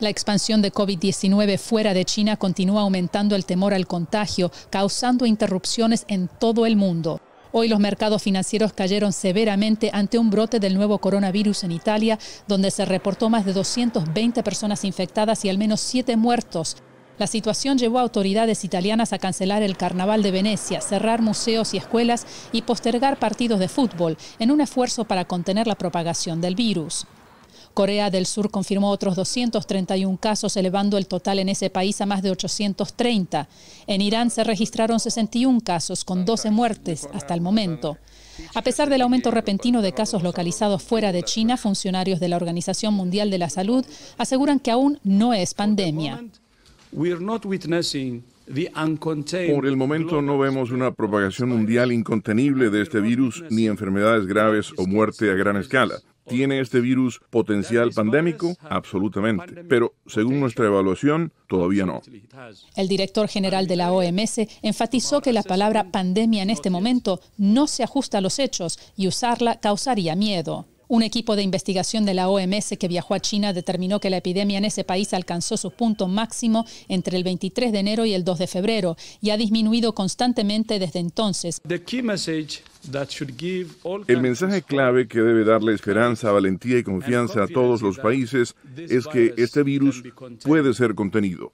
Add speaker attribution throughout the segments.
Speaker 1: La expansión de COVID-19 fuera de China continúa aumentando el temor al contagio, causando interrupciones en todo el mundo. Hoy los mercados financieros cayeron severamente ante un brote del nuevo coronavirus en Italia, donde se reportó más de 220 personas infectadas y al menos 7 muertos. La situación llevó a autoridades italianas a cancelar el Carnaval de Venecia, cerrar museos y escuelas y postergar partidos de fútbol, en un esfuerzo para contener la propagación del virus. Corea del Sur confirmó otros 231 casos, elevando el total en ese país a más de 830. En Irán se registraron 61 casos, con 12 muertes hasta el momento. A pesar del aumento repentino de casos localizados fuera de China, funcionarios de la Organización Mundial de la Salud aseguran que aún no es pandemia.
Speaker 2: Por el momento no vemos una propagación mundial incontenible de este virus ni enfermedades graves o muerte a gran escala. ¿Tiene este virus potencial pandémico? Absolutamente. Pero según nuestra evaluación, todavía no.
Speaker 1: El director general de la OMS enfatizó que la palabra pandemia en este momento no se ajusta a los hechos y usarla causaría miedo. Un equipo de investigación de la OMS que viajó a China determinó que la epidemia en ese país alcanzó su punto máximo entre el 23 de enero y el 2 de febrero y ha disminuido constantemente desde entonces.
Speaker 2: El mensaje clave que debe darle esperanza, valentía y confianza a todos los países es que este virus puede ser contenido.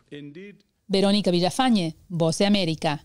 Speaker 1: Verónica Villafañe, Voz de América.